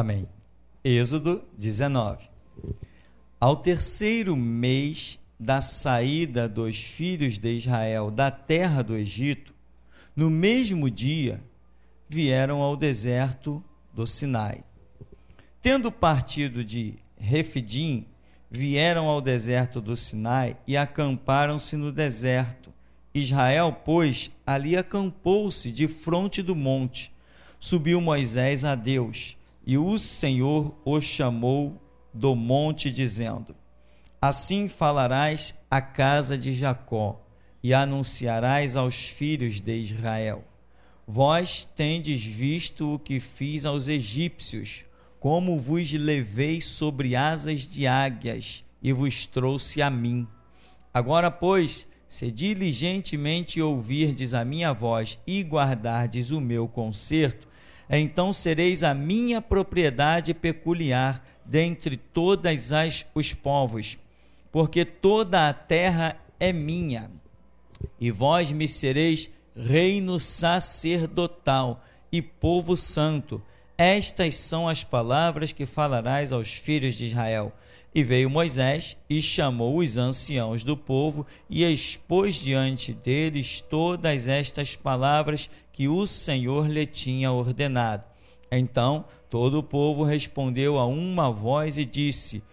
Amém. Êxodo 19. Ao terceiro mês da saída dos filhos de Israel da terra do Egito, no mesmo dia vieram ao deserto do Sinai. Tendo partido de Refidim, vieram ao deserto do Sinai e acamparam-se no deserto. Israel, pois, ali acampou-se de fronte do monte. Subiu Moisés a Deus e o Senhor o chamou do monte, dizendo: Assim falarás à casa de Jacó e anunciarás aos filhos de Israel: Vós tendes visto o que fiz aos egípcios, como vos levei sobre asas de águias e vos trouxe a mim. Agora, pois, se diligentemente ouvirdes a minha voz e guardardes o meu conserto, então sereis a minha propriedade peculiar dentre todas as os povos, porque toda a terra é minha. E vós me sereis reino sacerdotal e povo santo. Estas são as palavras que falarás aos filhos de Israel. E veio Moisés e chamou os anciãos do povo e expôs diante deles todas estas palavras que o Senhor lhe tinha ordenado. Então todo o povo respondeu a uma voz e disse: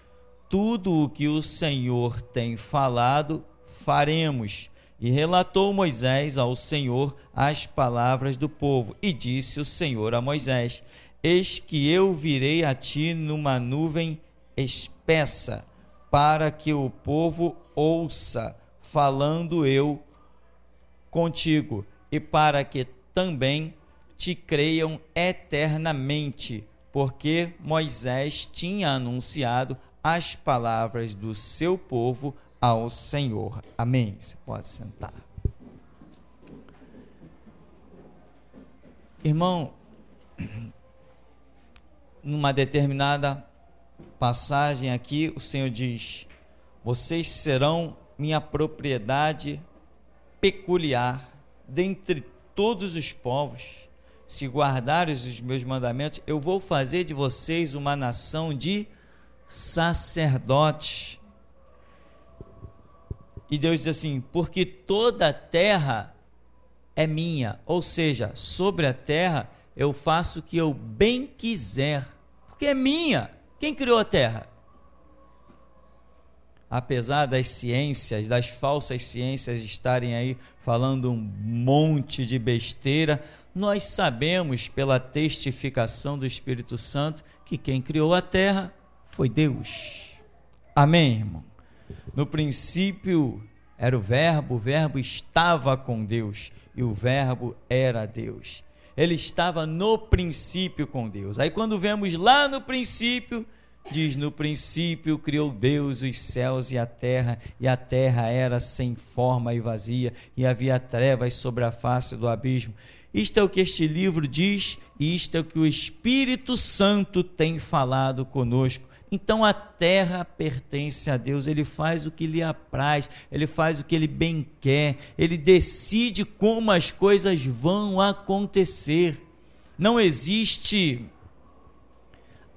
Tudo o que o Senhor tem falado, faremos. E relatou Moisés ao Senhor as palavras do povo. E disse o Senhor a Moisés: Eis que eu virei a ti numa nuvem espiritual peça, para que o povo ouça, falando eu contigo, e para que também te creiam eternamente, porque Moisés tinha anunciado as palavras do seu povo ao Senhor. Amém. Você pode sentar. Irmão, numa determinada passagem aqui, o Senhor diz: Vocês serão minha propriedade peculiar dentre todos os povos. Se guardares os meus mandamentos, eu vou fazer de vocês uma nação de sacerdotes. E Deus diz assim: Porque toda a terra é minha, ou seja, sobre a terra eu faço o que eu bem quiser, porque é minha. Quem criou a Terra? Apesar das ciências, das falsas ciências estarem aí falando um monte de besteira, nós sabemos pela testificação do Espírito Santo que quem criou a Terra foi Deus. Amém, irmão? No princípio era o Verbo, o Verbo estava com Deus e o Verbo era Deus ele estava no princípio com Deus. Aí quando vemos lá no princípio, diz: No princípio criou Deus os céus e a terra, e a terra era sem forma e vazia, e havia trevas sobre a face do abismo. Isto é o que este livro diz, e isto é o que o Espírito Santo tem falado conosco. Então a terra pertence a Deus, ele faz o que lhe apraz, ele faz o que ele bem quer, ele decide como as coisas vão acontecer. Não existe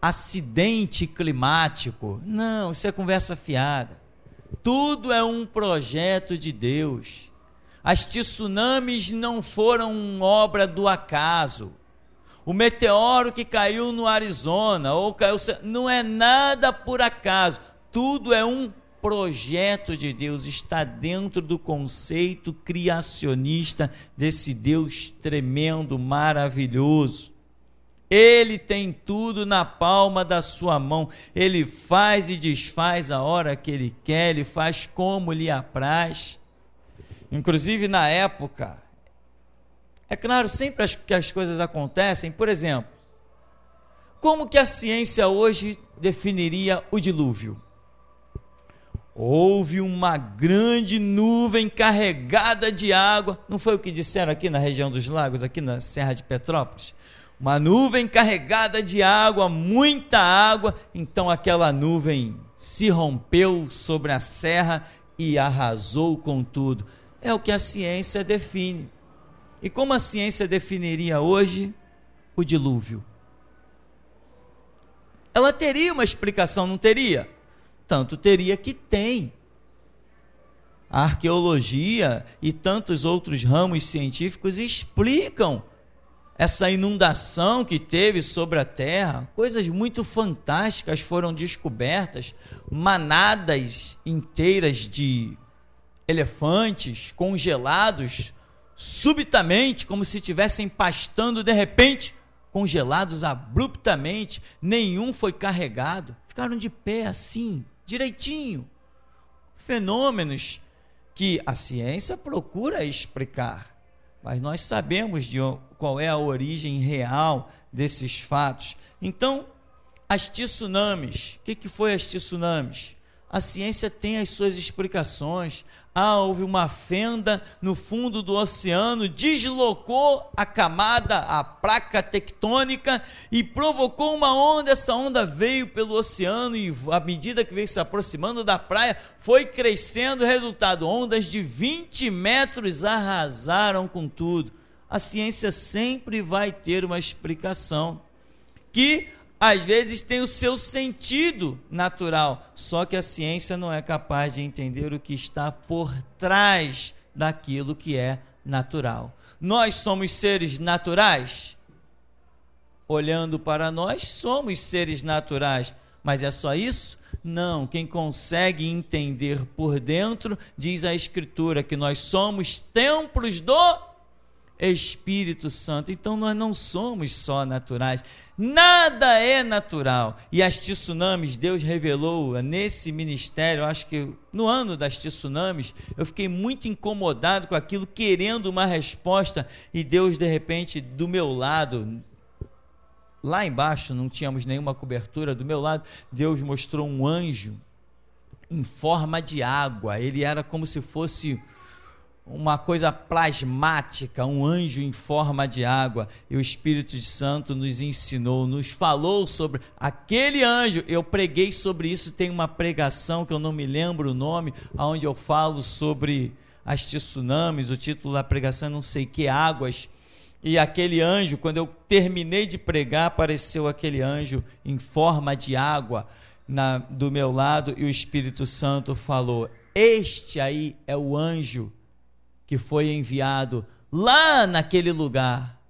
acidente climático. Não, isso é conversa fiada. Tudo é um projeto de Deus. As tsunamis não foram obra do acaso o meteoro que caiu no Arizona, ou caiu, não é nada por acaso, tudo é um projeto de Deus, está dentro do conceito criacionista desse Deus tremendo, maravilhoso. Ele tem tudo na palma da sua mão. Ele faz e desfaz a hora que ele quer, ele faz como lhe apraz. Inclusive na época é claro, sempre que as coisas acontecem, por exemplo, como que a ciência hoje definiria o dilúvio? Houve uma grande nuvem carregada de água. Não foi o que disseram aqui na região dos lagos, aqui na Serra de Petrópolis? Uma nuvem carregada de água, muita água. Então aquela nuvem se rompeu sobre a serra e arrasou com tudo. É o que a ciência define. E como a ciência definiria hoje o dilúvio? Ela teria uma explicação, não teria? Tanto teria que tem. A arqueologia e tantos outros ramos científicos explicam essa inundação que teve sobre a terra, coisas muito fantásticas foram descobertas, manadas inteiras de elefantes congelados subitamente, como se estivessem pastando de repente, congelados abruptamente, nenhum foi carregado, ficaram de pé assim, direitinho. Fenômenos que a ciência procura explicar, mas nós sabemos de qual é a origem real desses fatos. Então, as tsunamis, o que, que foi as tsunamis? A ciência tem as suas explicações. Ah, houve uma fenda no fundo do oceano, deslocou a camada, a placa tectônica e provocou uma onda. Essa onda veio pelo oceano e, à medida que veio se aproximando da praia, foi crescendo. Resultado: ondas de 20 metros arrasaram com tudo. A ciência sempre vai ter uma explicação que às vezes tem o seu sentido natural, só que a ciência não é capaz de entender o que está por trás daquilo que é natural. Nós somos seres naturais? Olhando para nós, somos seres naturais, mas é só isso? Não, quem consegue entender por dentro, diz a Escritura que nós somos templos do Espírito Santo. Então nós não somos só naturais, nada é natural. E as tsunamis, Deus revelou nesse ministério, acho que no ano das tsunamis, eu fiquei muito incomodado com aquilo, querendo uma resposta, e Deus de repente do meu lado, lá embaixo não tínhamos nenhuma cobertura, do meu lado, Deus mostrou um anjo em forma de água. Ele era como se fosse uma coisa plasmática, um anjo em forma de água, e o Espírito Santo nos ensinou, nos falou sobre aquele anjo. Eu preguei sobre isso, tem uma pregação que eu não me lembro o nome, aonde eu falo sobre as tsunamis, o título da pregação é não sei que águas. E aquele anjo, quando eu terminei de pregar, apareceu aquele anjo em forma de água na, do meu lado e o Espírito Santo falou: Este aí é o anjo que foi enviado lá naquele lugar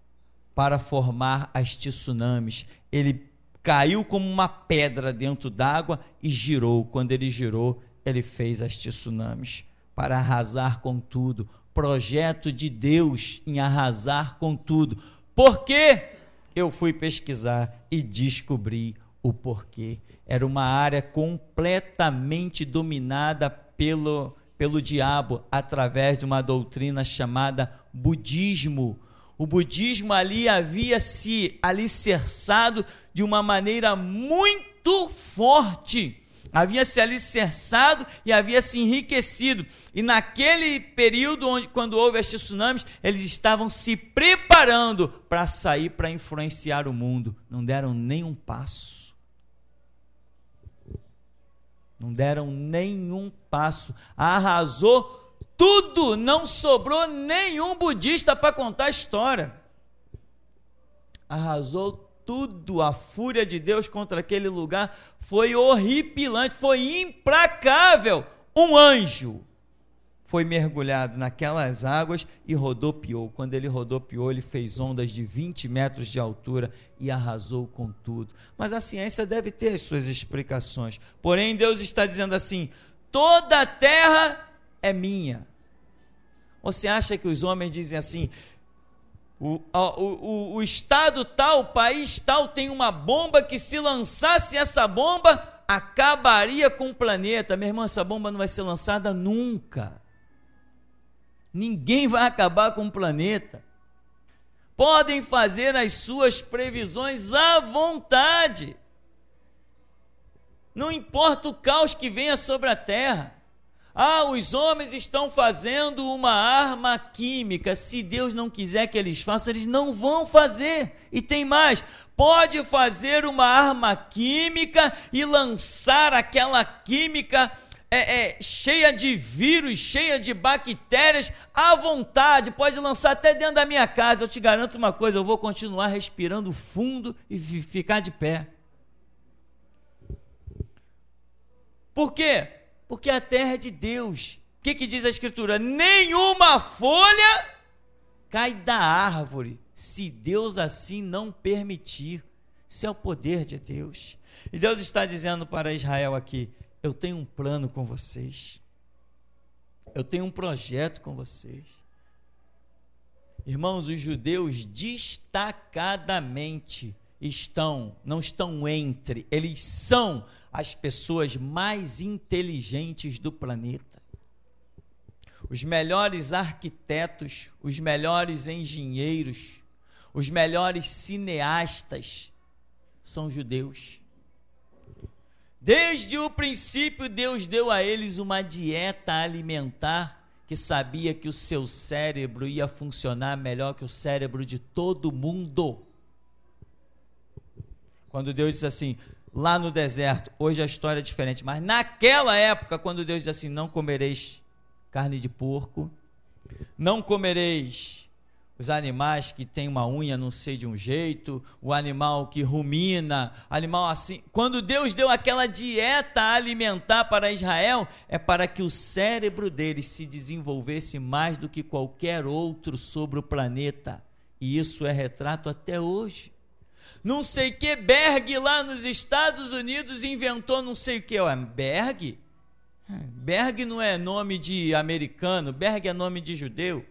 para formar as tsunamis. Ele caiu como uma pedra dentro d'água e girou. Quando ele girou, ele fez as tsunamis para arrasar com tudo. Projeto de Deus em arrasar com tudo. Por quê? Eu fui pesquisar e descobri o porquê. Era uma área completamente dominada pelo, pelo diabo através de uma doutrina chamada budismo. O budismo ali havia se alicerçado de uma maneira muito forte. Havia se alicerçado e havia se enriquecido. E naquele período, onde, quando houve as tsunamis, eles estavam se preparando para sair para influenciar o mundo. Não deram nem um passo não deram nenhum passo. Arrasou tudo. Não sobrou nenhum budista para contar a história. Arrasou tudo. A fúria de Deus contra aquele lugar foi horripilante, foi implacável. Um anjo foi mergulhado naquelas águas e rodopiou. Quando ele rodopiou, ele fez ondas de 20 metros de altura e arrasou com tudo. Mas a ciência deve ter as suas explicações. Porém, Deus está dizendo assim: toda a terra é minha. Você acha que os homens dizem assim? O, o, o, o estado tal, o país tal tem uma bomba que se lançasse essa bomba acabaria com o planeta. Minha irmã, essa bomba não vai ser lançada nunca. Ninguém vai acabar com o planeta. Podem fazer as suas previsões à vontade. Não importa o caos que venha sobre a terra. Ah, os homens estão fazendo uma arma química. Se Deus não quiser que eles façam, eles não vão fazer. E tem mais: pode fazer uma arma química e lançar aquela química é, é, cheia de vírus, cheia de bactérias, à vontade, pode lançar até dentro da minha casa. Eu te garanto uma coisa: eu vou continuar respirando fundo e ficar de pé. Por quê? Porque a terra é de Deus. O que, que diz a Escritura? Nenhuma folha cai da árvore, se Deus assim não permitir. Isso é o poder de Deus. E Deus está dizendo para Israel aqui: eu tenho um plano com vocês. Eu tenho um projeto com vocês. Irmãos, os judeus destacadamente estão, não estão entre, eles são as pessoas mais inteligentes do planeta. Os melhores arquitetos, os melhores engenheiros, os melhores cineastas são judeus. Desde o princípio, Deus deu a eles uma dieta alimentar que sabia que o seu cérebro ia funcionar melhor que o cérebro de todo mundo. Quando Deus disse assim, lá no deserto, hoje a história é diferente, mas naquela época, quando Deus disse assim: não comereis carne de porco, não comereis os animais que têm uma unha, não sei de um jeito, o animal que rumina, animal assim. Quando Deus deu aquela dieta alimentar para Israel, é para que o cérebro deles se desenvolvesse mais do que qualquer outro sobre o planeta. E isso é retrato até hoje. Não sei que Berg lá nos Estados Unidos inventou não sei o que. Ué, Berg? Berg não é nome de americano, Berg é nome de judeu.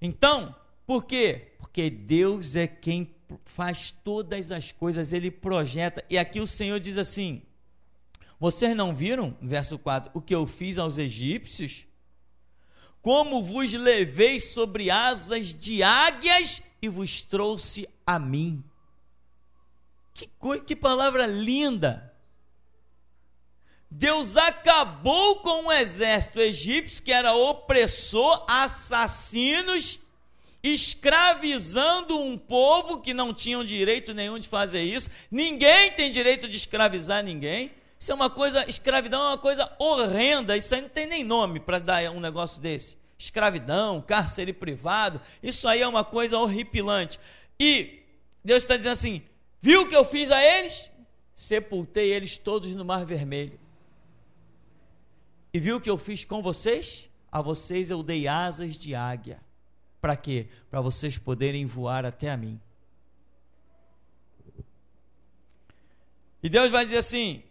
Então, por quê? Porque Deus é quem faz todas as coisas, ele projeta. E aqui o Senhor diz assim: Vocês não viram, verso 4, o que eu fiz aos egípcios? Como vos levei sobre asas de águias e vos trouxe a mim. Que coisa, que palavra linda! Deus acabou com o exército egípcio que era opressor, assassinos, escravizando um povo que não tinham direito nenhum de fazer isso. Ninguém tem direito de escravizar ninguém. Isso é uma coisa, escravidão é uma coisa horrenda, isso aí não tem nem nome para dar um negócio desse. Escravidão, cárcere privado, isso aí é uma coisa horripilante. E Deus está dizendo assim: viu o que eu fiz a eles? Sepultei eles todos no Mar Vermelho. E viu o que eu fiz com vocês? A vocês eu dei asas de águia. Para quê? Para vocês poderem voar até a mim. E Deus vai dizer assim,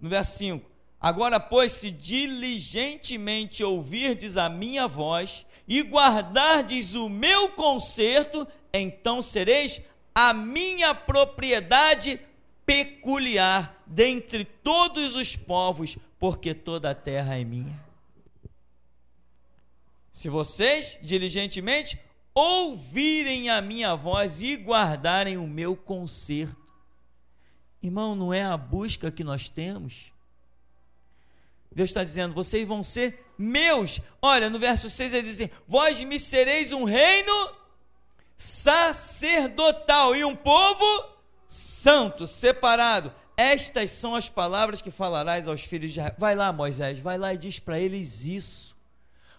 no verso 5: Agora, pois, se diligentemente ouvirdes a minha voz e guardardes o meu conserto, então sereis a minha propriedade peculiar dentre todos os povos, porque toda a terra é minha. Se vocês diligentemente ouvirem a minha voz e guardarem o meu conserto. Irmão, não é a busca que nós temos. Deus está dizendo: vocês vão ser meus. Olha, no verso 6 ele diz: assim, Vós me sereis um reino sacerdotal e um povo santo, separado. Estas são as palavras que falarás aos filhos de Israel. Vai lá, Moisés, vai lá e diz para eles isso.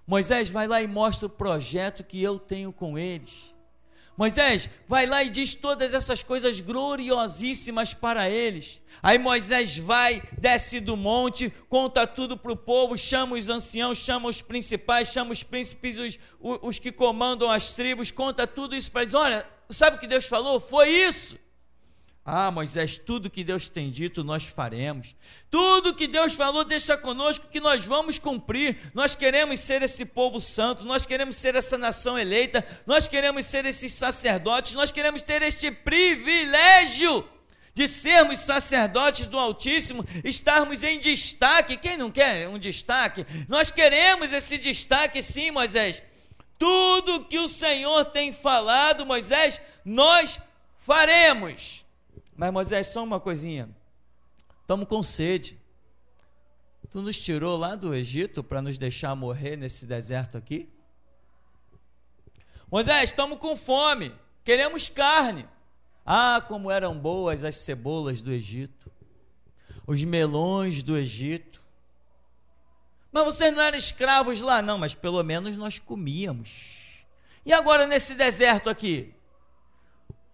Moisés, vai lá e mostra o projeto que eu tenho com eles. Moisés, vai lá e diz todas essas coisas gloriosíssimas para eles. Aí Moisés vai, desce do monte, conta tudo para o povo, chama os anciãos, chama os principais, chama os príncipes, os, os, os que comandam as tribos, conta tudo isso para eles. Olha, sabe o que Deus falou? Foi isso. Ah, Moisés, tudo que Deus tem dito nós faremos. Tudo que Deus falou, deixa conosco que nós vamos cumprir. Nós queremos ser esse povo santo, nós queremos ser essa nação eleita, nós queremos ser esses sacerdotes, nós queremos ter este privilégio de sermos sacerdotes do Altíssimo, estarmos em destaque. Quem não quer um destaque? Nós queremos esse destaque, sim, Moisés. Tudo que o Senhor tem falado, Moisés, nós faremos. Mas Moisés, só uma coisinha. Estamos com sede. Tu nos tirou lá do Egito para nos deixar morrer nesse deserto aqui? Moisés, estamos com fome. Queremos carne. Ah, como eram boas as cebolas do Egito, os melões do Egito. Mas vocês não eram escravos lá, não, mas pelo menos nós comíamos. E agora nesse deserto aqui?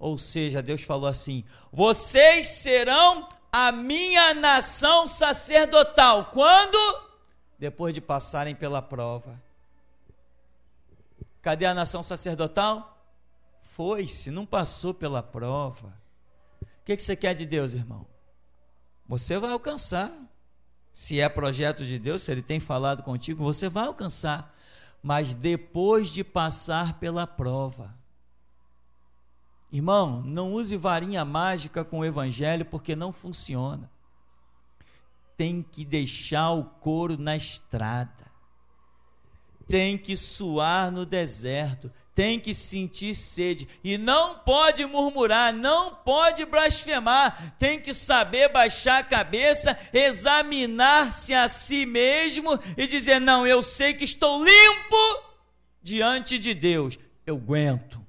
Ou seja, Deus falou assim: vocês serão a minha nação sacerdotal. Quando? Depois de passarem pela prova. Cadê a nação sacerdotal? Foi-se, não passou pela prova. O que, que você quer de Deus, irmão? Você vai alcançar. Se é projeto de Deus, se Ele tem falado contigo, você vai alcançar. Mas depois de passar pela prova. Irmão, não use varinha mágica com o evangelho porque não funciona. Tem que deixar o couro na estrada. Tem que suar no deserto, tem que sentir sede e não pode murmurar, não pode blasfemar, tem que saber baixar a cabeça, examinar-se a si mesmo e dizer: Não, eu sei que estou limpo diante de Deus, eu aguento.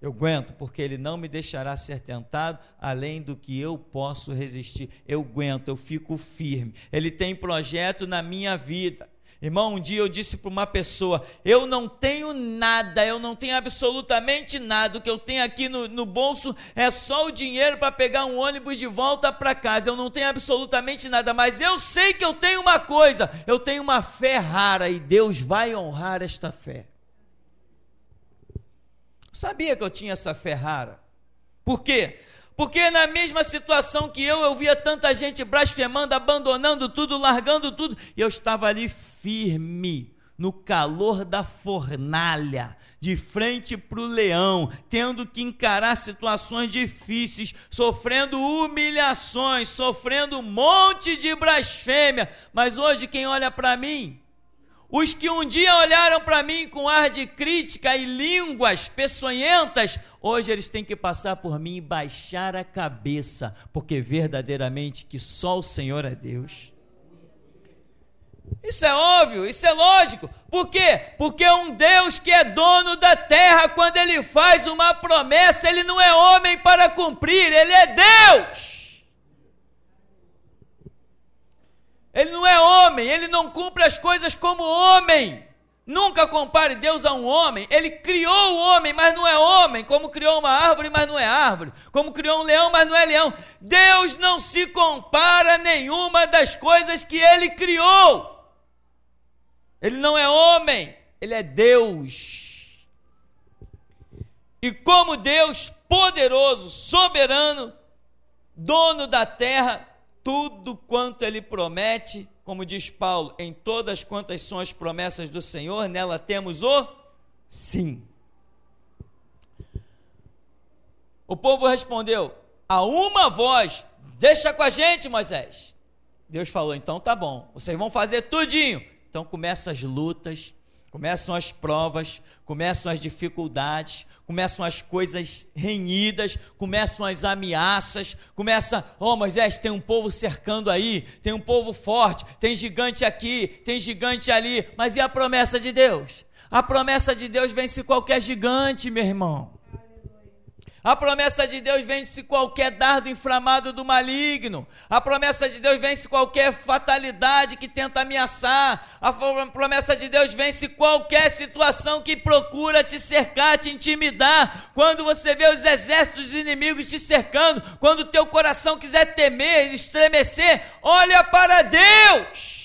Eu aguento, porque Ele não me deixará ser tentado além do que eu posso resistir. Eu aguento, eu fico firme. Ele tem projeto na minha vida. Irmão, um dia eu disse para uma pessoa: Eu não tenho nada, eu não tenho absolutamente nada. O que eu tenho aqui no, no bolso é só o dinheiro para pegar um ônibus de volta para casa. Eu não tenho absolutamente nada, mas eu sei que eu tenho uma coisa: eu tenho uma fé rara e Deus vai honrar esta fé. Sabia que eu tinha essa Ferrari? Por quê? Porque na mesma situação que eu, eu via tanta gente blasfemando, abandonando tudo, largando tudo, e eu estava ali firme, no calor da fornalha, de frente para o leão, tendo que encarar situações difíceis, sofrendo humilhações, sofrendo um monte de blasfêmia. Mas hoje quem olha para mim os que um dia olharam para mim com ar de crítica e línguas peçonhentas, hoje eles têm que passar por mim e baixar a cabeça, porque verdadeiramente que só o Senhor é Deus. Isso é óbvio, isso é lógico. Por quê? Porque um Deus que é dono da terra, quando ele faz uma promessa, ele não é homem para cumprir, ele é Deus. Ele não é homem, ele não cumpre as coisas como homem. Nunca compare Deus a um homem. Ele criou o homem, mas não é homem. Como criou uma árvore, mas não é árvore. Como criou um leão, mas não é leão. Deus não se compara a nenhuma das coisas que ele criou. Ele não é homem, ele é Deus. E como Deus poderoso, soberano, dono da terra, tudo quanto ele promete, como diz Paulo, em todas quantas são as promessas do Senhor, nela temos o sim. O povo respondeu: a uma voz, deixa com a gente, Moisés. Deus falou: então tá bom, vocês vão fazer tudinho. Então começam as lutas, começam as provas, começam as dificuldades, começam as coisas renhidas, começam as ameaças, começa, oh Moisés, tem um povo cercando aí, tem um povo forte, tem gigante aqui, tem gigante ali, mas e a promessa de Deus? A promessa de Deus vence qualquer gigante, meu irmão. A promessa de Deus vence qualquer dardo inflamado do maligno. A promessa de Deus vence qualquer fatalidade que tenta ameaçar. A promessa de Deus vence qualquer situação que procura te cercar, te intimidar. Quando você vê os exércitos inimigos te cercando, quando teu coração quiser temer, estremecer, olha para Deus.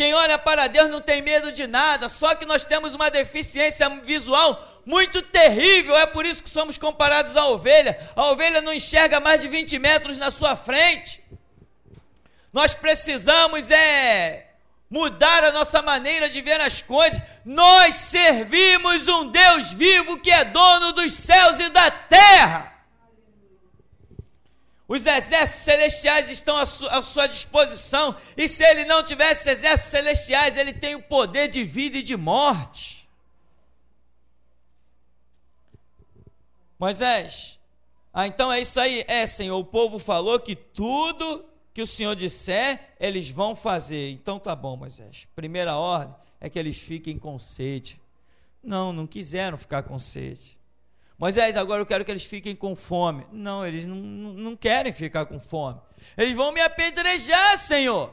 Quem olha para Deus não tem medo de nada, só que nós temos uma deficiência visual muito terrível, é por isso que somos comparados à ovelha. A ovelha não enxerga mais de 20 metros na sua frente. Nós precisamos é mudar a nossa maneira de ver as coisas. Nós servimos um Deus vivo que é dono dos céus e da terra. Os exércitos celestiais estão à sua, disposição, e se ele não tivesse exércitos celestiais, ele tem o poder de vida e de morte. Moisés, ah, então é isso aí. É, Senhor, o povo falou que tudo que o Senhor disser, eles vão fazer. Então tá bom, Moisés. Primeira ordem é que eles fiquem com sede. Não, não quiseram ficar com sede. Moisés, agora eu quero que eles fiquem com fome. Não, eles não, não querem ficar com fome. Eles vão me apedrejar, Senhor.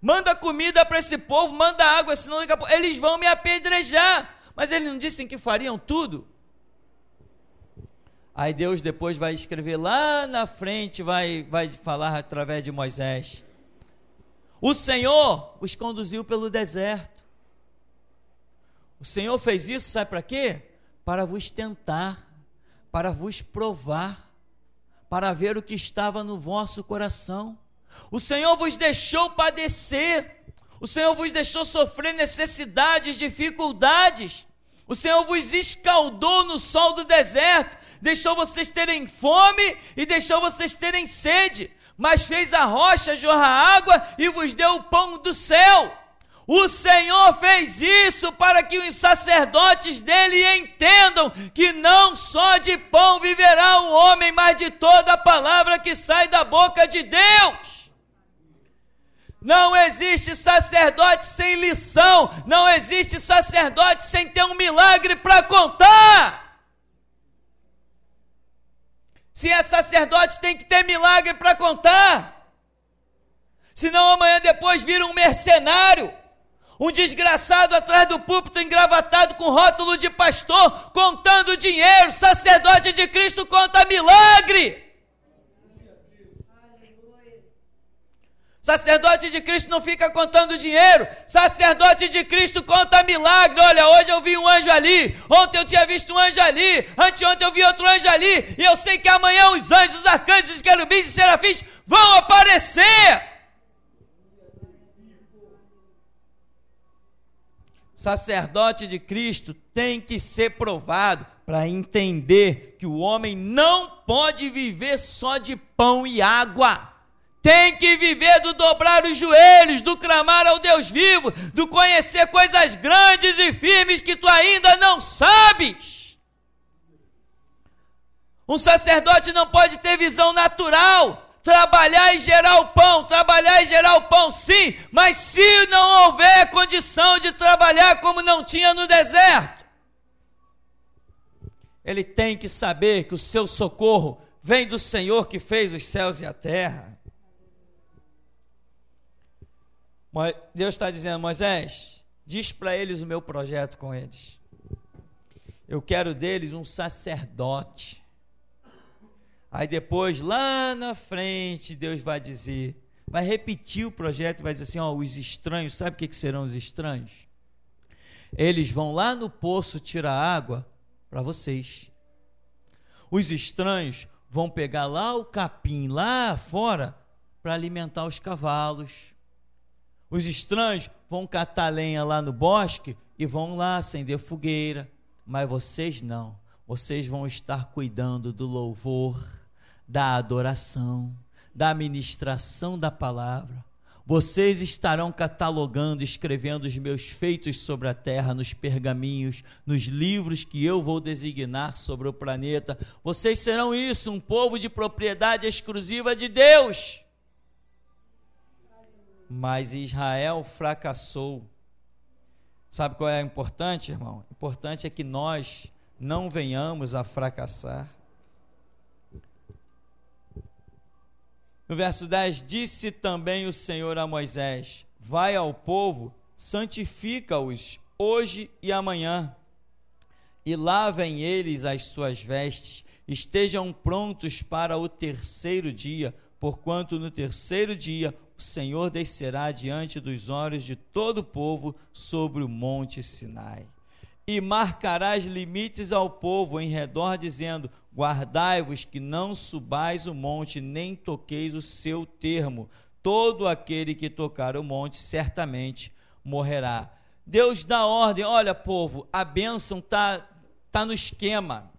Manda comida para esse povo, manda água, senão daqui a pouco eles vão me apedrejar. Mas eles não dissem que fariam tudo? Aí Deus depois vai escrever lá na frente, vai, vai falar através de Moisés. O Senhor os conduziu pelo deserto. O Senhor fez isso, sabe para quê? Para vos tentar para vos provar, para ver o que estava no vosso coração. O Senhor vos deixou padecer, o Senhor vos deixou sofrer necessidades, dificuldades, o Senhor vos escaldou no sol do deserto, deixou vocês terem fome e deixou vocês terem sede, mas fez a rocha jorrar água e vos deu o pão do céu. O Senhor fez isso para que os sacerdotes dele entendam que não só de pão viverá o homem, mas de toda a palavra que sai da boca de Deus. Não existe sacerdote sem lição, não existe sacerdote sem ter um milagre para contar. Se é sacerdote, tem que ter milagre para contar. Senão amanhã depois vira um mercenário um desgraçado atrás do púlpito engravatado com rótulo de pastor, contando dinheiro, sacerdote de Cristo conta milagre. Sacerdote de Cristo não fica contando dinheiro. Sacerdote de Cristo conta milagre. Olha, hoje eu vi um anjo ali. Ontem eu tinha visto um anjo ali. Anteontem eu vi outro anjo ali. E eu sei que amanhã os anjos, os arcanjos, os querubins e serafins vão aparecer. sacerdote de Cristo tem que ser provado para entender que o homem não pode viver só de pão e água. Tem que viver do dobrar os joelhos, do clamar ao Deus vivo, do conhecer coisas grandes e firmes que tu ainda não sabes. Um sacerdote não pode ter visão natural, Trabalhar e gerar o pão, trabalhar e gerar o pão, sim, mas se não houver condição de trabalhar como não tinha no deserto, ele tem que saber que o seu socorro vem do Senhor que fez os céus e a terra. Deus está dizendo, Moisés, diz para eles o meu projeto com eles. Eu quero deles um sacerdote Aí depois, lá na frente, Deus vai dizer, vai repetir o projeto, vai dizer assim: ó, os estranhos, sabe o que, que serão os estranhos? Eles vão lá no poço tirar água para vocês. Os estranhos vão pegar lá o capim lá fora para alimentar os cavalos. Os estranhos vão catar lenha lá no bosque e vão lá acender fogueira, mas vocês não. Vocês vão estar cuidando do louvor da adoração, da ministração da palavra. Vocês estarão catalogando, escrevendo os meus feitos sobre a terra, nos pergaminhos, nos livros que eu vou designar sobre o planeta. Vocês serão isso, um povo de propriedade exclusiva de Deus. Mas Israel fracassou. Sabe qual é importante, irmão? O importante é que nós não venhamos a fracassar. No verso 10: Disse também o Senhor a Moisés: Vai ao povo, santifica-os hoje e amanhã, e lavem eles as suas vestes, estejam prontos para o terceiro dia, porquanto no terceiro dia o Senhor descerá diante dos olhos de todo o povo sobre o monte Sinai. E marcarás limites ao povo em redor, dizendo: Guardai-vos que não subais o monte, nem toqueis o seu termo. Todo aquele que tocar o monte certamente morrerá. Deus dá ordem, olha povo, a bênção tá tá no esquema.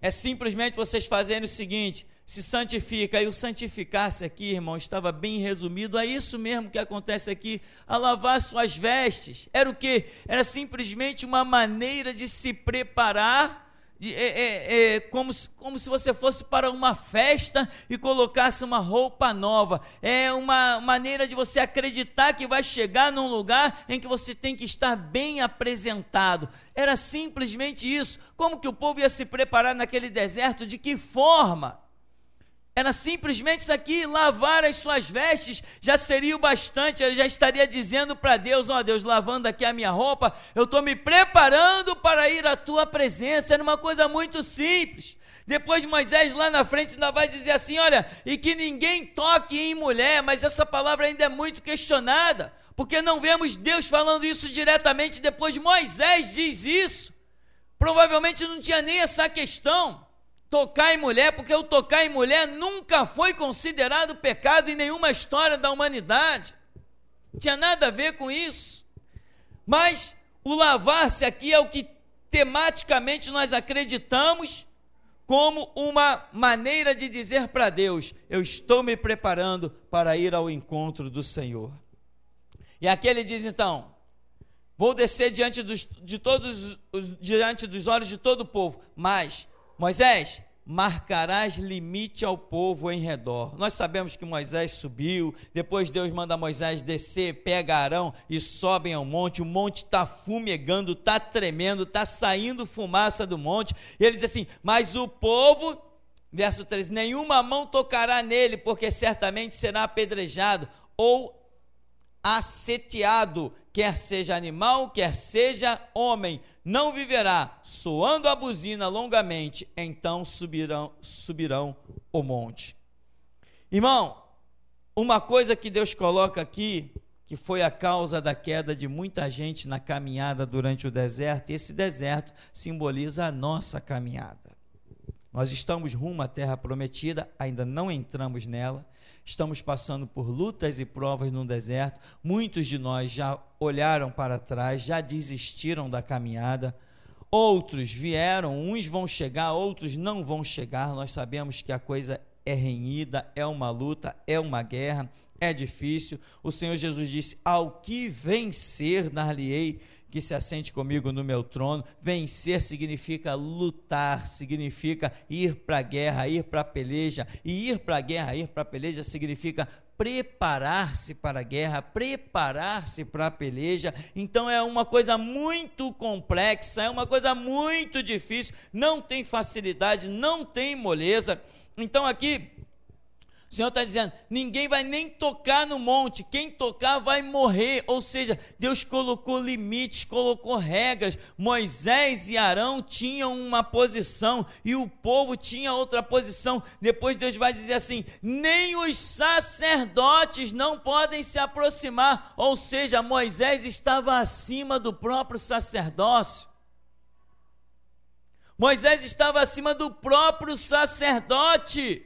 É simplesmente vocês fazerem o seguinte: se santifica. E o santificar-se aqui, irmão, estava bem resumido. É isso mesmo que acontece aqui. A lavar suas vestes. Era o que? Era simplesmente uma maneira de se preparar é, é, é, como, se, como se você fosse para uma festa e colocasse uma roupa nova. É uma maneira de você acreditar que vai chegar num lugar em que você tem que estar bem apresentado. Era simplesmente isso. Como que o povo ia se preparar naquele deserto? De que forma? Era simplesmente isso aqui, lavar as suas vestes já seria o bastante. Eu já estaria dizendo para Deus: Ó oh, Deus, lavando aqui a minha roupa, eu estou me preparando para ir à tua presença. Era uma coisa muito simples. Depois Moisés lá na frente ainda vai dizer assim: Olha, e que ninguém toque em mulher, mas essa palavra ainda é muito questionada, porque não vemos Deus falando isso diretamente. Depois Moisés diz isso. Provavelmente não tinha nem essa questão tocar em mulher, porque o tocar em mulher nunca foi considerado pecado em nenhuma história da humanidade. tinha nada a ver com isso. Mas o lavar-se aqui é o que tematicamente nós acreditamos como uma maneira de dizer para Deus: eu estou me preparando para ir ao encontro do Senhor. E aqui ele diz então: vou descer diante dos, de todos, diante dos olhos de todo o povo, mas Moisés, marcarás limite ao povo em redor. Nós sabemos que Moisés subiu, depois Deus manda Moisés descer, pega Arão e sobem ao monte. O monte está fumegando, está tremendo, está saindo fumaça do monte. E ele diz assim: Mas o povo, verso 13: nenhuma mão tocará nele, porque certamente será apedrejado ou asseteado, quer seja animal, quer seja homem não viverá, soando a buzina longamente, então subirão, subirão o monte. Irmão, uma coisa que Deus coloca aqui, que foi a causa da queda de muita gente na caminhada durante o deserto, e esse deserto simboliza a nossa caminhada. Nós estamos rumo à terra prometida, ainda não entramos nela, estamos passando por lutas e provas no deserto. Muitos de nós já olharam para trás, já desistiram da caminhada. Outros vieram, uns vão chegar, outros não vão chegar. Nós sabemos que a coisa é renhida, é uma luta, é uma guerra, é difícil. O Senhor Jesus disse: Ao que vencer, dar-lhe-ei que se assente comigo no meu trono. Vencer significa lutar, significa ir para a guerra, ir para a peleja. E ir para a guerra, ir para a peleja significa preparar-se para a guerra, preparar-se para a peleja. Então é uma coisa muito complexa, é uma coisa muito difícil, não tem facilidade, não tem moleza. Então aqui o Senhor está dizendo: ninguém vai nem tocar no monte, quem tocar vai morrer. Ou seja, Deus colocou limites, colocou regras. Moisés e Arão tinham uma posição e o povo tinha outra posição. Depois Deus vai dizer assim: nem os sacerdotes não podem se aproximar. Ou seja, Moisés estava acima do próprio sacerdócio. Moisés estava acima do próprio sacerdote.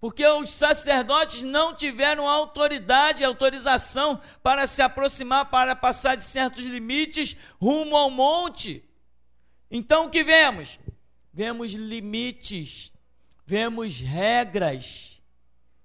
Porque os sacerdotes não tiveram autoridade, autorização para se aproximar, para passar de certos limites rumo ao monte. Então o que vemos? Vemos limites, vemos regras.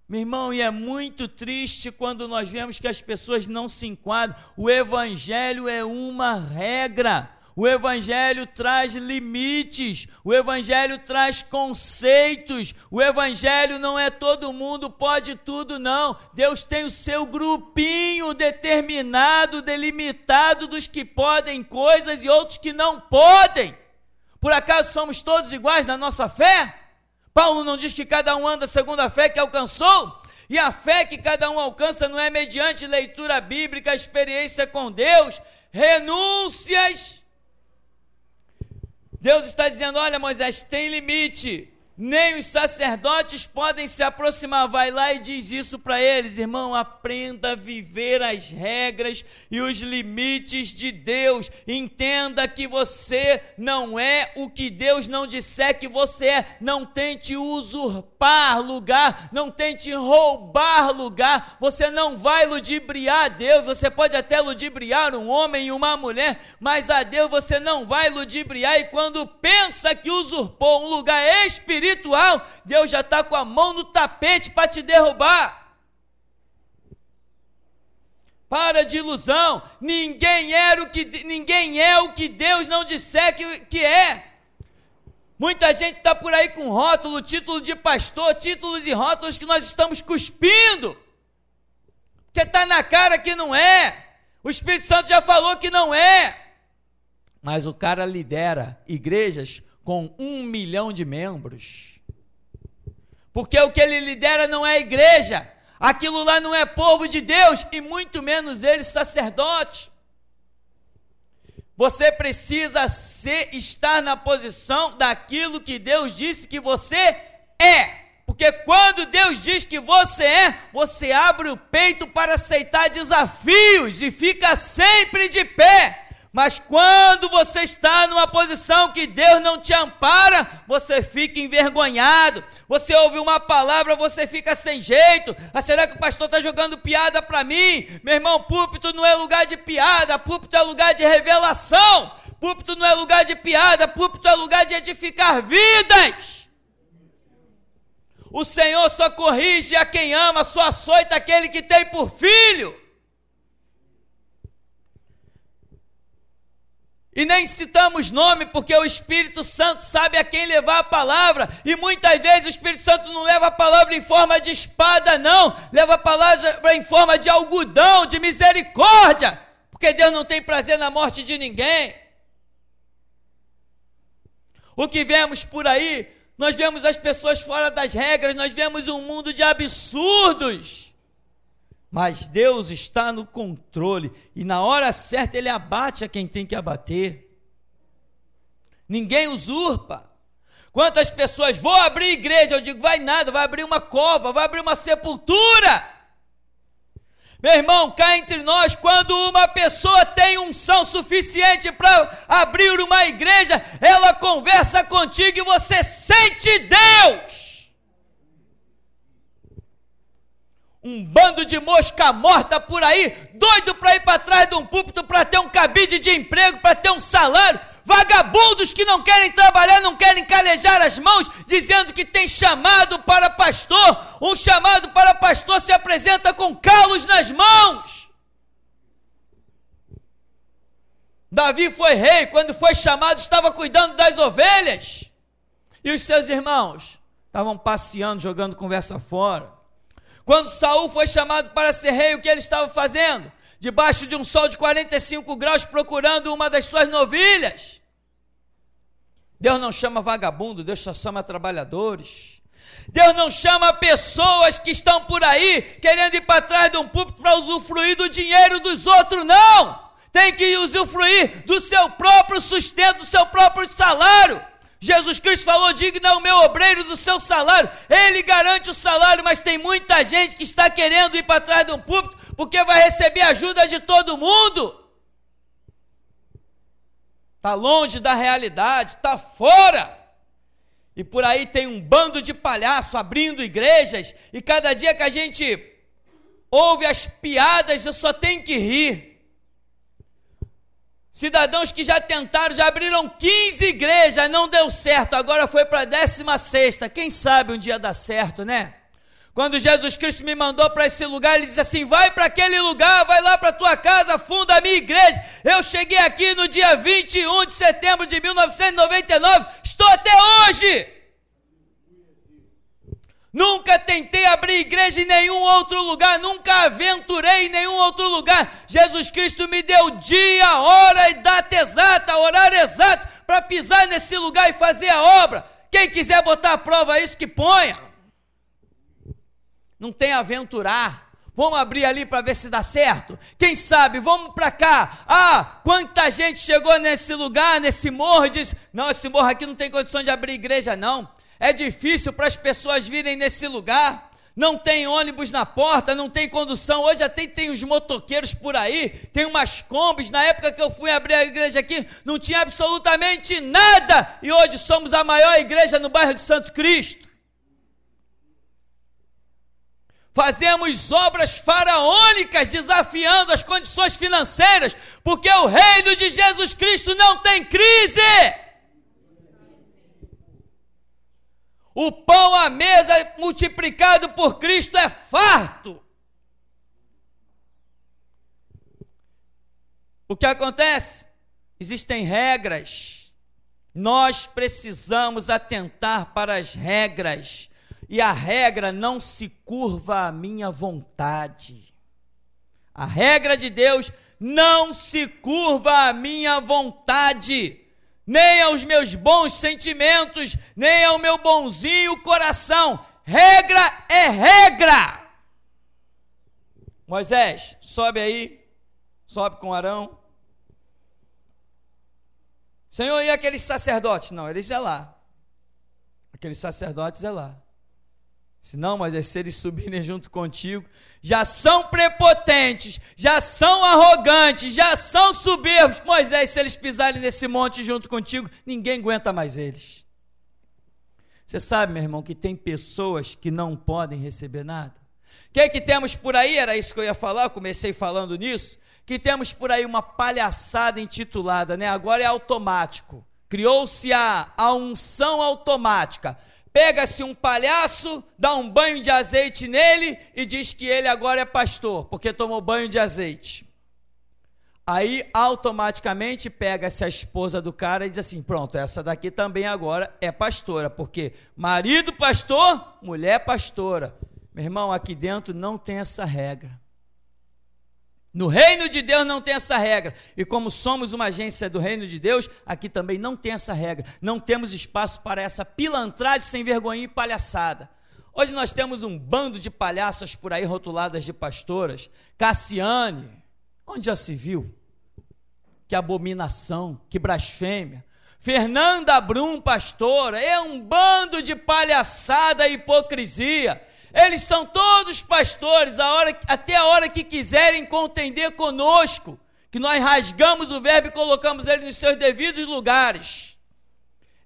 Meu irmão, e é muito triste quando nós vemos que as pessoas não se enquadram. O evangelho é uma regra. O Evangelho traz limites, o Evangelho traz conceitos, o Evangelho não é todo mundo pode tudo, não. Deus tem o seu grupinho determinado, delimitado dos que podem coisas e outros que não podem. Por acaso somos todos iguais na nossa fé? Paulo não diz que cada um anda segundo a fé que alcançou? E a fé que cada um alcança não é mediante leitura bíblica, experiência com Deus, renúncias Deus está dizendo: olha, Moisés, tem limite. Nem os sacerdotes podem se aproximar. Vai lá e diz isso para eles, irmão. Aprenda a viver as regras e os limites de Deus. Entenda que você não é o que Deus não disser que você é. Não tente usurpar usurpar lugar, não tente roubar lugar. Você não vai ludibriar Deus, você pode até ludibriar um homem e uma mulher, mas a Deus você não vai ludibriar. E quando pensa que usurpou um lugar espiritual, Deus já está com a mão no tapete para te derrubar. Para de ilusão. Ninguém era o que ninguém é o que Deus não disser que, que é. Muita gente está por aí com rótulo, título de pastor, títulos e rótulos que nós estamos cuspindo. Porque está na cara que não é. O Espírito Santo já falou que não é. Mas o cara lidera igrejas com um milhão de membros. Porque o que ele lidera não é igreja. Aquilo lá não é povo de Deus e muito menos ele sacerdote. Você precisa ser, estar na posição daquilo que Deus disse que você é. Porque quando Deus diz que você é, você abre o peito para aceitar desafios e fica sempre de pé. Mas quando você está numa posição que Deus não te ampara, você fica envergonhado. Você ouve uma palavra, você fica sem jeito. Ah, será que o pastor está jogando piada para mim? Meu irmão, púlpito não é lugar de piada, púlpito é lugar de revelação. Púlpito não é lugar de piada, púlpito é lugar de edificar vidas. O Senhor só corrige a quem ama, só açoita aquele que tem por filho. E nem citamos nome, porque o Espírito Santo sabe a quem levar a palavra. E muitas vezes o Espírito Santo não leva a palavra em forma de espada, não. Leva a palavra em forma de algodão, de misericórdia. Porque Deus não tem prazer na morte de ninguém. O que vemos por aí, nós vemos as pessoas fora das regras, nós vemos um mundo de absurdos. Mas Deus está no controle e na hora certa ele abate a quem tem que abater. Ninguém usurpa. Quantas pessoas vou abrir igreja? Eu digo, vai nada, vai abrir uma cova, vai abrir uma sepultura. Meu irmão, cá entre nós, quando uma pessoa tem unção suficiente para abrir uma igreja, ela conversa contigo e você sente Deus. um bando de mosca morta por aí, doido para ir para trás de um púlpito para ter um cabide de emprego, para ter um salário, vagabundos que não querem trabalhar, não querem calejar as mãos, dizendo que tem chamado para pastor, um chamado para pastor se apresenta com calos nas mãos. Davi foi rei, quando foi chamado estava cuidando das ovelhas. E os seus irmãos estavam passeando, jogando conversa fora quando Saul foi chamado para ser rei, o que ele estava fazendo? Debaixo de um sol de 45 graus, procurando uma das suas novilhas. Deus não chama vagabundo, Deus só chama trabalhadores. Deus não chama pessoas que estão por aí querendo ir para trás de um púlpito para usufruir do dinheiro dos outros, não! Tem que usufruir do seu próprio sustento, do seu próprio salário. Jesus Cristo falou: diga ao é meu obreiro do seu salário. Ele garante o salário, mas tem muita gente que está querendo ir para trás de um púlpito porque vai receber ajuda de todo mundo. Está longe da realidade, está fora. E por aí tem um bando de palhaço abrindo igrejas, e cada dia que a gente ouve as piadas, eu só tenho que rir. Cidadãos que já tentaram, já abriram 15 igrejas, não deu certo, agora foi para a 16. Quem sabe um dia dá certo, né? Quando Jesus Cristo me mandou para esse lugar, ele disse assim: vai para aquele lugar, vai lá para tua casa, funda a minha igreja. Eu cheguei aqui no dia 21 de setembro de 1999, estou até hoje. Nunca tentei abrir igreja em nenhum outro lugar, nunca aventurei em nenhum outro lugar. Jesus Cristo me deu dia, hora e data exata, horário exato para pisar nesse lugar e fazer a obra. Quem quiser botar a prova isso, que ponha. Não tem aventurar. Vamos abrir ali para ver se dá certo? Quem sabe? Vamos para cá. Ah, quanta gente chegou nesse lugar, nesse morro e disse: Não, esse morro aqui não tem condição de abrir igreja, não é difícil para as pessoas virem nesse lugar. Não tem ônibus na porta, não tem condução. Hoje até tem os motoqueiros por aí, tem umas combis. Na época que eu fui abrir a igreja aqui, não tinha absolutamente nada. E hoje somos a maior igreja no bairro de Santo Cristo. Fazemos obras faraônicas desafiando as condições financeiras, porque o reino de Jesus Cristo não tem crise. O pão à mesa multiplicado por Cristo é farto. O que acontece? Existem regras. Nós precisamos atentar para as regras. E a regra não se curva à minha vontade. A regra de Deus não se curva à minha vontade nem aos meus bons sentimentos, nem ao meu bonzinho coração. Regra é regra. Moisés, sobe aí, sobe com Arão. Senhor, e aqueles sacerdotes? Não, eles é lá. Aqueles sacerdotes é lá. Se não, Moisés, se eles subirem junto contigo, já são prepotentes, já são arrogantes, já são soberbos. Moisés, se eles pisarem nesse monte junto contigo, ninguém aguenta mais eles. Você sabe, meu irmão, que tem pessoas que não podem receber nada. O que é que temos por aí? Era isso que eu ia falar, eu comecei falando nisso. Que temos por aí uma palhaçada intitulada, né? Agora é automático. Criou-se a, a unção automática pega-se um palhaço, dá um banho de azeite nele e diz que ele agora é pastor, porque tomou banho de azeite. Aí automaticamente pega-se a esposa do cara e diz assim: pronto, essa daqui também agora é pastora, porque marido pastor, mulher pastora. Meu irmão, aqui dentro não tem essa regra. No reino de Deus não tem essa regra. E como somos uma agência do reino de Deus, aqui também não tem essa regra. Não temos espaço para essa pilantragem sem vergonha e palhaçada. Hoje nós temos um bando de palhaças por aí rotuladas de pastoras. Cassiane, onde já se viu? Que abominação, que blasfêmia. Fernanda Brum, pastora, é um bando de palhaçada e hipocrisia. Eles são todos pastores a hora, até a hora que quiserem contender conosco, que nós rasgamos o verbo e colocamos ele nos seus devidos lugares.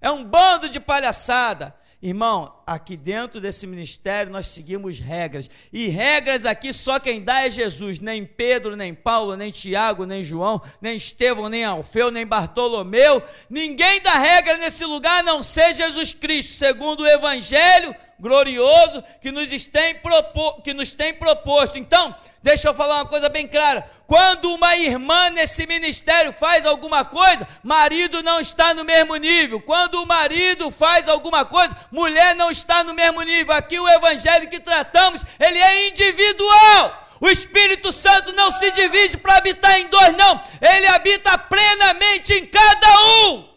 É um bando de palhaçada. Irmão, aqui dentro desse ministério nós seguimos regras. E regras aqui só quem dá é Jesus. Nem Pedro, nem Paulo, nem Tiago, nem João, nem Estevão, nem Alfeu, nem Bartolomeu. Ninguém dá regra nesse lugar a não ser Jesus Cristo, segundo o Evangelho glorioso que nos tem, propo, que nos tem proposto. Então, deixa eu falar uma coisa bem clara. Quando uma irmã nesse ministério faz alguma coisa, marido não está no mesmo nível. Quando o marido faz alguma coisa, mulher não está no mesmo nível. Aqui o evangelho que tratamos, ele é individual. O Espírito Santo não se divide para habitar em dois, não. Ele habita plenamente em cada um.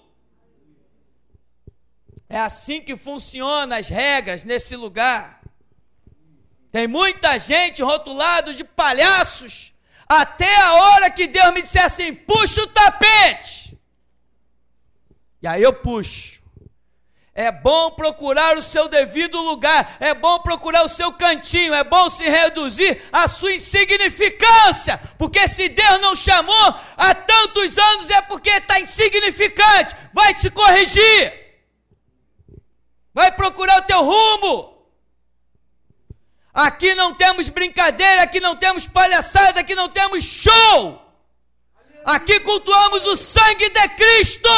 É assim que funcionam as regras nesse lugar. Tem muita gente rotulada de palhaços. Até a hora que Deus me disser assim: puxa o tapete. E aí eu puxo. É bom procurar o seu devido lugar, é bom procurar o seu cantinho, é bom se reduzir à sua insignificância, porque se Deus não chamou há tantos anos é porque está insignificante, vai te corrigir, vai procurar o teu rumo. Aqui não temos brincadeira, aqui não temos palhaçada, aqui não temos show, aqui cultuamos o sangue de Cristo.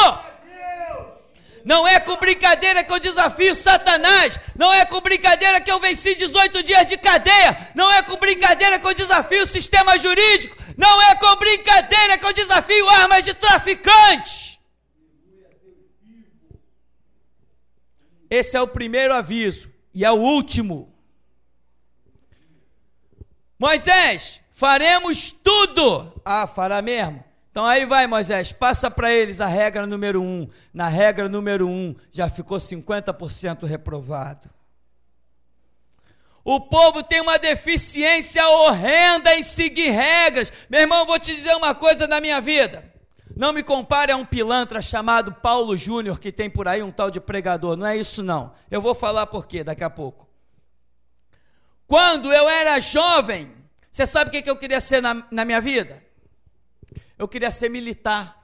Não é com brincadeira que eu desafio Satanás. Não é com brincadeira que eu venci 18 dias de cadeia. Não é com brincadeira que eu desafio o sistema jurídico. Não é com brincadeira que eu desafio armas de traficantes. Esse é o primeiro aviso e é o último. Moisés, faremos tudo. Ah, fará mesmo. Então aí vai, Moisés, passa para eles a regra número um. Na regra número um, já ficou 50% reprovado. O povo tem uma deficiência horrenda em seguir regras. Meu irmão, vou te dizer uma coisa da minha vida. Não me compare a um pilantra chamado Paulo Júnior, que tem por aí um tal de pregador. Não é isso, não. Eu vou falar por quê daqui a pouco. Quando eu era jovem, você sabe o que eu queria ser na, na minha vida? eu queria ser militar.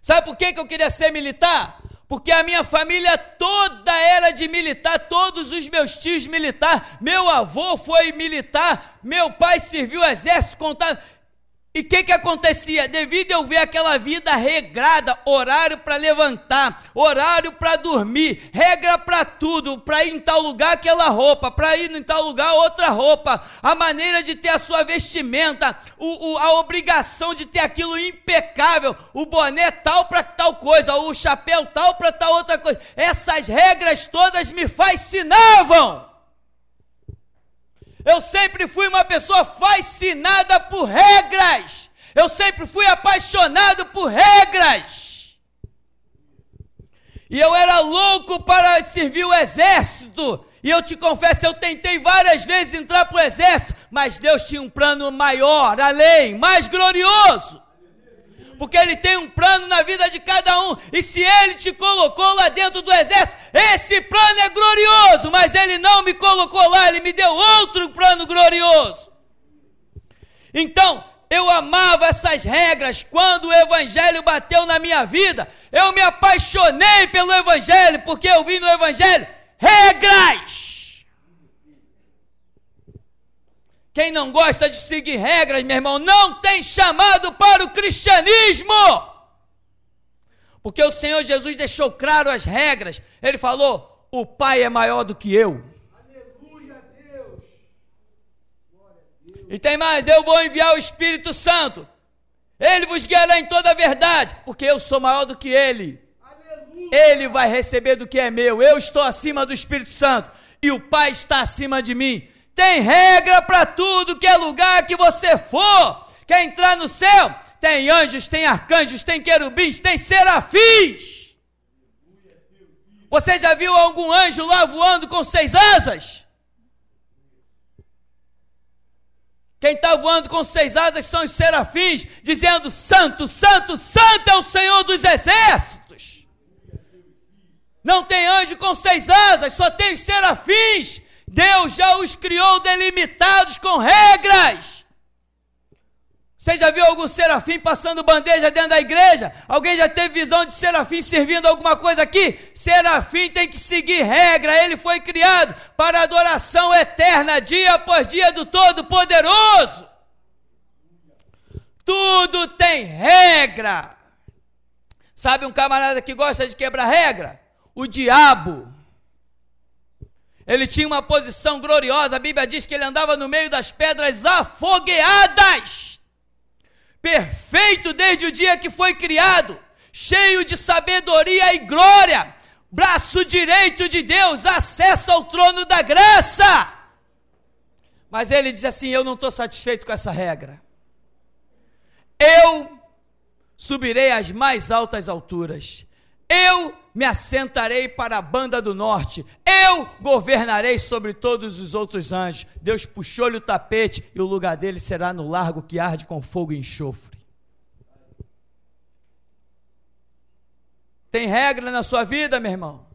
Sabe por que, que eu queria ser militar? Porque a minha família toda era de militar, todos os meus tios militar, meu avô foi militar, meu pai serviu exército contado. E o que, que acontecia? Devido eu ver aquela vida regrada, horário para levantar, horário para dormir, regra para tudo, para ir em tal lugar aquela roupa, para ir em tal lugar outra roupa, a maneira de ter a sua vestimenta, o, o, a obrigação de ter aquilo impecável, o boné tal para tal coisa, o chapéu tal para tal outra coisa. Essas regras todas me fascinavam. Eu sempre fui uma pessoa fascinada por regras. Eu sempre fui apaixonado por regras. E eu era louco para servir o exército. E eu te confesso, eu tentei várias vezes entrar para o exército, mas Deus tinha um plano maior, além, mais glorioso porque Ele tem um plano na vida de cada um, e se Ele te colocou lá dentro do exército, esse plano é glorioso, mas Ele não me colocou lá, Ele me deu outro plano glorioso. Então, eu amava essas regras. Quando o Evangelho bateu na minha vida, eu me apaixonei pelo Evangelho, porque eu vi no Evangelho regras. Quem não gosta de seguir regras, meu irmão, não tem chamado para o cristianismo. Porque o Senhor Jesus deixou claro as regras. Ele falou: o Pai é maior do que eu. Aleluia, Deus. E tem mais: eu vou enviar o Espírito Santo. Ele vos guiará em toda a verdade, porque eu sou maior do que ele. Aleluia. Ele vai receber do que é meu. Eu estou acima do Espírito Santo e o Pai está acima de mim. Tem regra para tudo que é lugar que você for. Quer entrar no céu? Tem anjos, tem arcanjos, tem querubins, tem serafins. Você já viu algum anjo lá voando com seis asas? Quem está voando com seis asas são os serafins, dizendo: Santo, Santo, Santo é o Senhor dos exércitos. Não tem anjo com seis asas, só tem os serafins Deus já os criou delimitados com regras. Você já viu algum serafim passando bandeja dentro da igreja? Alguém já teve visão de serafim servindo alguma coisa aqui? Serafim tem que seguir regra, ele foi criado para adoração eterna, dia após dia do Todo-Poderoso. Tudo tem regra. Sabe um camarada que gosta de quebrar regra? O diabo. Ele tinha uma posição gloriosa. A Bíblia diz que ele andava no meio das pedras afogueadas. Perfeito desde o dia que foi criado, cheio de sabedoria e glória, braço direito de Deus, acesso ao trono da graça. Mas ele diz assim: Eu não estou satisfeito com essa regra. Eu subirei às mais altas alturas. Eu me assentarei para a banda do norte, eu governarei sobre todos os outros anjos. Deus puxou-lhe o tapete e o lugar dele será no largo que arde com fogo e enxofre. Tem regra na sua vida, meu irmão?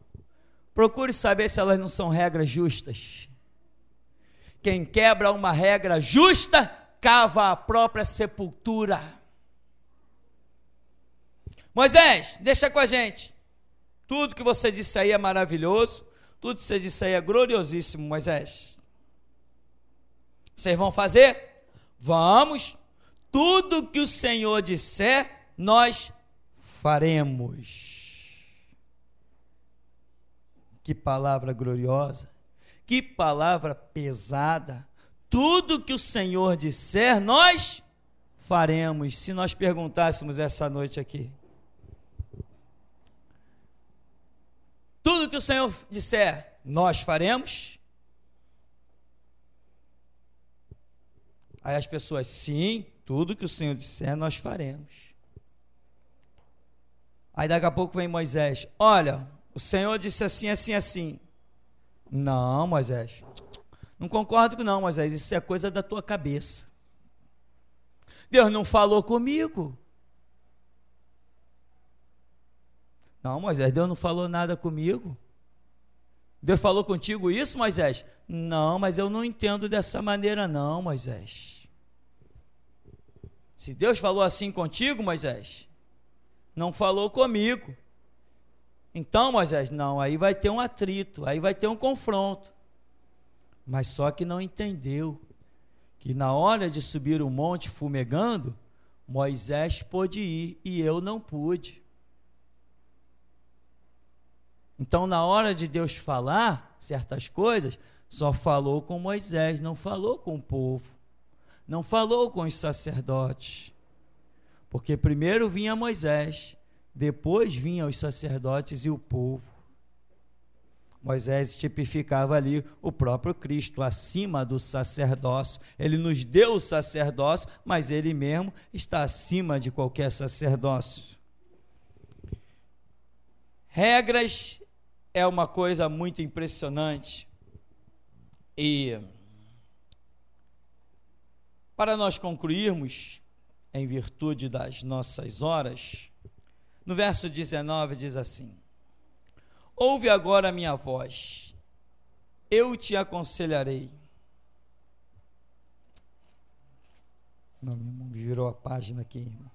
Procure saber se elas não são regras justas. Quem quebra uma regra justa, cava a própria sepultura. Moisés, deixa com a gente. Tudo que você disse aí é maravilhoso, tudo que você disse aí é gloriosíssimo, Moisés. Vocês vão fazer? Vamos. Tudo que o Senhor disser, nós faremos. Que palavra gloriosa, que palavra pesada. Tudo que o Senhor disser, nós faremos. Se nós perguntássemos essa noite aqui, Tudo que o Senhor disser, nós faremos. Aí as pessoas, sim, tudo que o Senhor disser, nós faremos. Aí daqui a pouco vem Moisés: Olha, o Senhor disse assim, assim, assim. Não, Moisés. Não concordo com não, Moisés. Isso é coisa da tua cabeça. Deus não falou comigo. Não, Moisés, Deus não falou nada comigo. Deus falou contigo isso, Moisés? Não, mas eu não entendo dessa maneira, não, Moisés. Se Deus falou assim contigo, Moisés, não falou comigo. Então, Moisés, não, aí vai ter um atrito, aí vai ter um confronto. Mas só que não entendeu que na hora de subir o monte fumegando, Moisés pôde ir e eu não pude. Então, na hora de Deus falar certas coisas, só falou com Moisés, não falou com o povo, não falou com os sacerdotes. Porque primeiro vinha Moisés, depois vinha os sacerdotes e o povo. Moisés tipificava ali o próprio Cristo, acima do sacerdócio. Ele nos deu o sacerdócio, mas ele mesmo está acima de qualquer sacerdócio. Regras é uma coisa muito impressionante. E para nós concluirmos, em virtude das nossas horas, no verso 19 diz assim: Ouve agora a minha voz, eu te aconselharei. Não, meu irmão, virou a página aqui, irmão.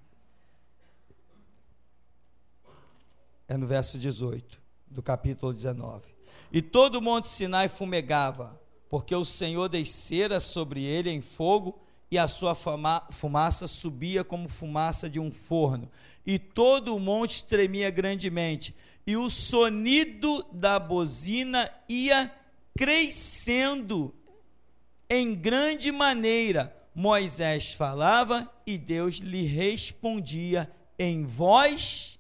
É no verso 18 do capítulo 19. E todo o monte Sinai fumegava, porque o Senhor descera sobre ele em fogo, e a sua fumaça subia como fumaça de um forno. E todo o monte tremia grandemente, e o sonido da bozina ia crescendo em grande maneira. Moisés falava e Deus lhe respondia em voz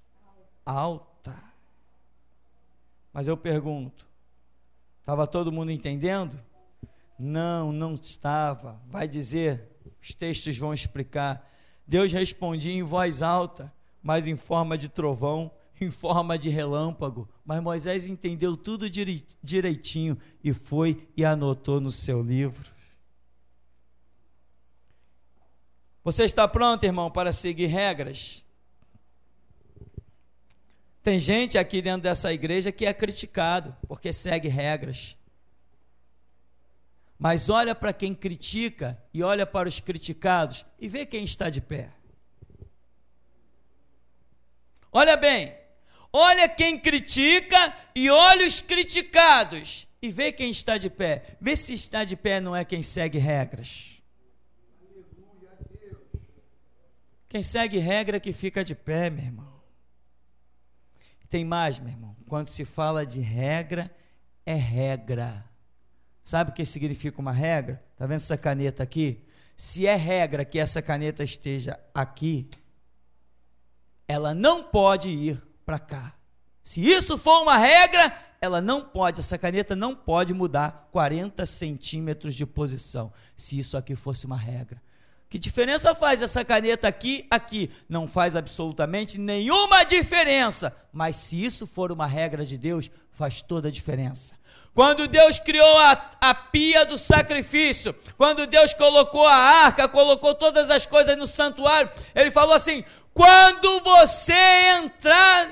alta. Mas eu pergunto: estava todo mundo entendendo? Não, não estava. Vai dizer, os textos vão explicar. Deus respondia em voz alta, mas em forma de trovão, em forma de relâmpago. Mas Moisés entendeu tudo direitinho e foi e anotou no seu livro. Você está pronto, irmão, para seguir regras? Tem gente aqui dentro dessa igreja que é criticado porque segue regras. Mas olha para quem critica e olha para os criticados e vê quem está de pé. Olha bem, olha quem critica e olha os criticados e vê quem está de pé. Vê se está de pé não é quem segue regras. Quem segue regra é que fica de pé, meu irmão. Tem mais, meu irmão. Quando se fala de regra, é regra. Sabe o que significa uma regra? Tá vendo essa caneta aqui? Se é regra que essa caneta esteja aqui, ela não pode ir para cá. Se isso for uma regra, ela não pode, essa caneta não pode mudar 40 centímetros de posição, se isso aqui fosse uma regra. Que diferença faz essa caneta aqui, aqui? Não faz absolutamente nenhuma diferença. Mas se isso for uma regra de Deus, faz toda a diferença. Quando Deus criou a, a pia do sacrifício, quando Deus colocou a arca, colocou todas as coisas no santuário, ele falou assim: quando você entrar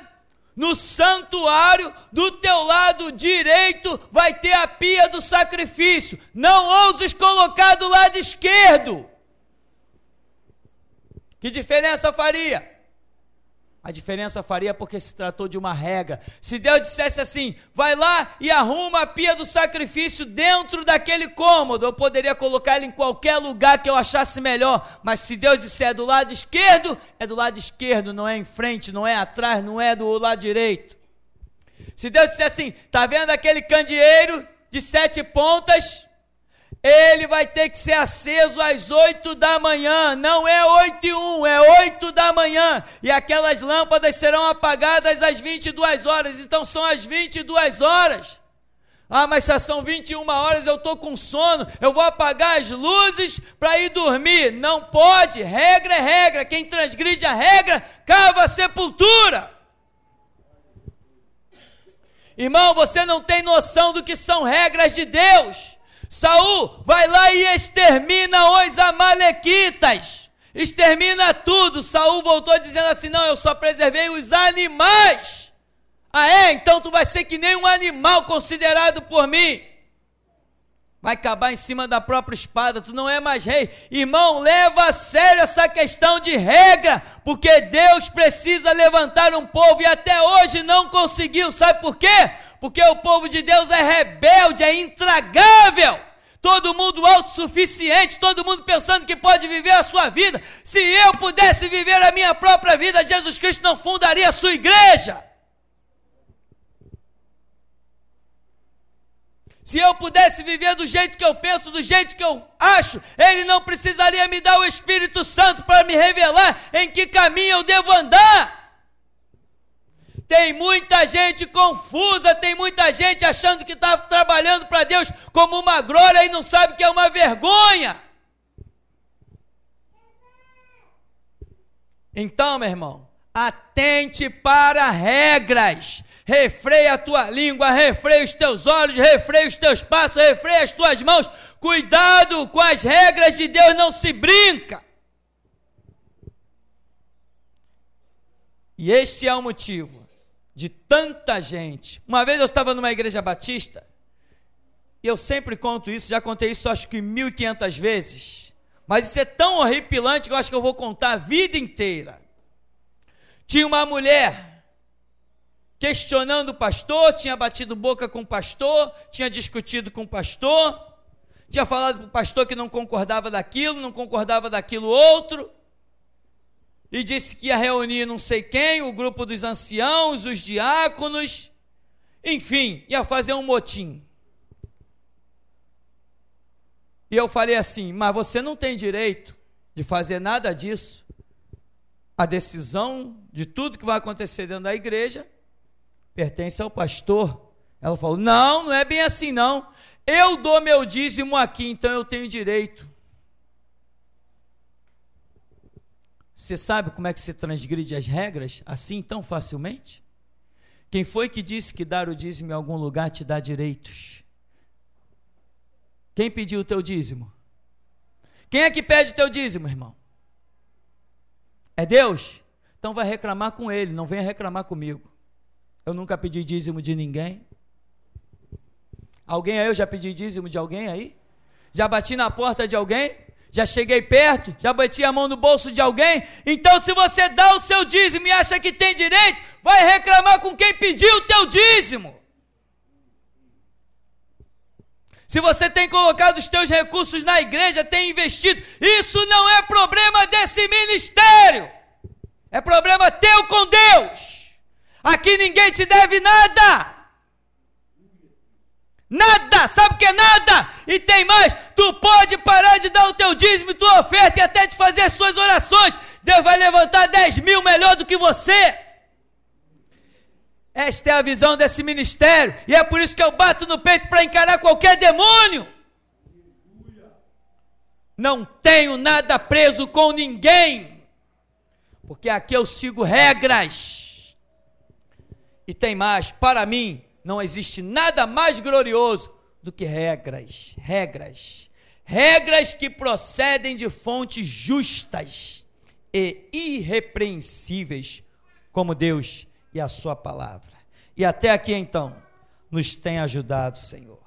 no santuário, do teu lado direito vai ter a pia do sacrifício. Não ouses colocar do lado esquerdo. Que diferença faria? A diferença faria porque se tratou de uma regra. Se Deus dissesse assim: vai lá e arruma a pia do sacrifício dentro daquele cômodo, eu poderia colocar ele em qualquer lugar que eu achasse melhor. Mas se Deus disser é do lado esquerdo, é do lado esquerdo, não é em frente, não é atrás, não é do lado direito. Se Deus disser assim: tá vendo aquele candeeiro de sete pontas? ele vai ter que ser aceso às 8 da manhã, não é 8 e 1, é 8 da manhã, e aquelas lâmpadas serão apagadas às 22 horas, então são as 22 horas. Ah, mas se são 21 horas, eu estou com sono, eu vou apagar as luzes para ir dormir. Não pode, regra é regra, quem transgride a regra, cava a sepultura. Irmão, você não tem noção do que são regras de Deus. Saul, vai lá e extermina os amalequitas. Extermina tudo. Saul voltou dizendo assim: "Não, eu só preservei os animais". Ah é? Então tu vai ser que nem um animal considerado por mim. Vai acabar em cima da própria espada, tu não é mais rei. Irmão, leva a sério essa questão de regra, porque Deus precisa levantar um povo e até hoje não conseguiu. Sabe por quê? Porque o povo de Deus é rebelde, é intragável. Todo mundo autossuficiente, todo mundo pensando que pode viver a sua vida. Se eu pudesse viver a minha própria vida, Jesus Cristo não fundaria a sua igreja. Se eu pudesse viver do jeito que eu penso, do jeito que eu acho, Ele não precisaria me dar o Espírito Santo para me revelar em que caminho eu devo andar. Tem muita gente confusa, tem muita gente achando que está trabalhando para Deus como uma glória e não sabe que é uma vergonha. Então, meu irmão, atente para regras. Refreia a tua língua, refreia os teus olhos, refreia os teus passos, refreia as tuas mãos. Cuidado com as regras de Deus, não se brinca. E este é o motivo de tanta gente. Uma vez eu estava numa igreja batista, e eu sempre conto isso, já contei isso acho que 1.500 vezes, mas isso é tão horripilante que eu acho que eu vou contar a vida inteira. Tinha uma mulher questionando o pastor, tinha batido boca com o pastor, tinha discutido com o pastor, tinha falado para o pastor que não concordava daquilo, não concordava daquilo outro e disse que ia reunir não sei quem, o grupo dos anciãos, os diáconos, enfim, ia fazer um motim. E eu falei assim: mas você não tem direito de fazer nada disso. A decisão de tudo que vai acontecer dentro da igreja pertence ao pastor. Ela falou: não, não é bem assim não. Eu dou meu dízimo aqui, então eu tenho direito. Você sabe como é que se transgride as regras assim tão facilmente? Quem foi que disse que dar o dízimo em algum lugar te dá direitos? Quem pediu o teu dízimo? Quem é que pede o teu dízimo, irmão? É Deus? Então vai reclamar com ele, não venha reclamar comigo. Eu nunca pedi dízimo de ninguém. Alguém aí, eu já pedi dízimo de alguém aí? Já bati na porta de alguém? Já cheguei perto? Já bati a mão no bolso de alguém? Então, se você dá o seu dízimo e acha que tem direito, vai reclamar com quem pediu o teu dízimo. Se você tem colocado os teus recursos na igreja, tem investido, isso não é problema desse ministério. É problema teu com Deus. Aqui ninguém te deve nada. Nada, sabe o que é nada? E tem mais, tu pode parar de dar o teu dízimo, tua oferta e até de fazer as suas orações. Deus vai levantar 10 mil melhor do que você. Esta é a visão desse ministério, e é por isso que eu bato no peito para encarar qualquer demônio. Não tenho nada preso com ninguém, porque aqui eu sigo regras. E tem mais, para mim, não existe nada mais glorioso do que regras, regras, regras que procedem de fontes justas e irrepreensíveis, como Deus e a Sua palavra. E até aqui então, nos tem ajudado, Senhor.